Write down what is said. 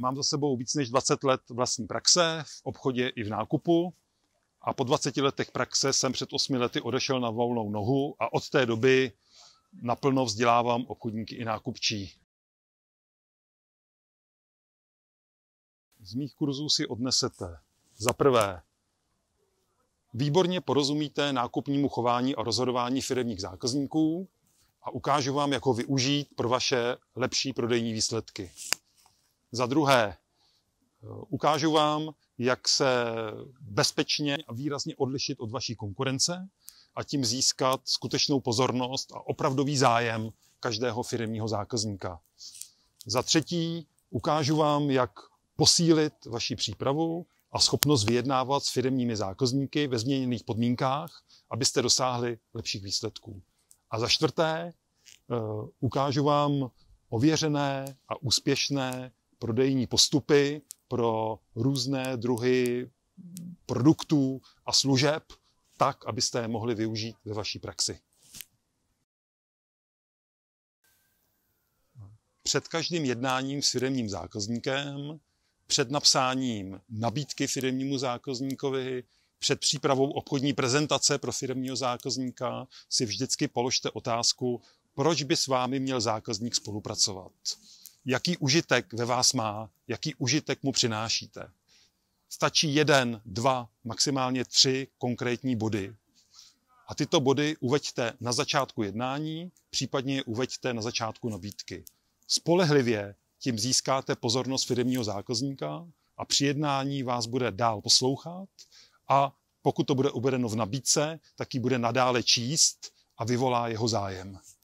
Mám za sebou víc než 20 let vlastní praxe v obchodě i v nákupu a po 20 letech praxe jsem před 8 lety odešel na volnou nohu a od té doby naplno vzdělávám obchodníky i nákupčí. Z mých kurzů si odnesete za prvé Výborně porozumíte nákupnímu chování a rozhodování firmních zákazníků a ukážu vám, jak ho využít pro vaše lepší prodejní výsledky. Za druhé, ukážu vám, jak se bezpečně a výrazně odlišit od vaší konkurence a tím získat skutečnou pozornost a opravdový zájem každého firmního zákazníka. Za třetí, ukážu vám, jak posílit vaši přípravu a schopnost vyjednávat s firmními zákazníky ve změněných podmínkách, abyste dosáhli lepších výsledků. A za čtvrté, eh, ukážu vám ověřené a úspěšné prodejní postupy pro různé druhy produktů a služeb, tak, abyste je mohli využít ve vaší praxi. Před každým jednáním s firmním zákazníkem, před napsáním nabídky firmnímu zákazníkovi, před přípravou obchodní prezentace pro firmního zákazníka si vždycky položte otázku, proč by s vámi měl zákazník spolupracovat jaký užitek ve vás má, jaký užitek mu přinášíte. Stačí jeden, dva, maximálně tři konkrétní body. A tyto body uveďte na začátku jednání, případně je uveďte na začátku nabídky. Spolehlivě tím získáte pozornost firmního zákazníka a při jednání vás bude dál poslouchat a pokud to bude uvedeno v nabídce, tak ji bude nadále číst a vyvolá jeho zájem.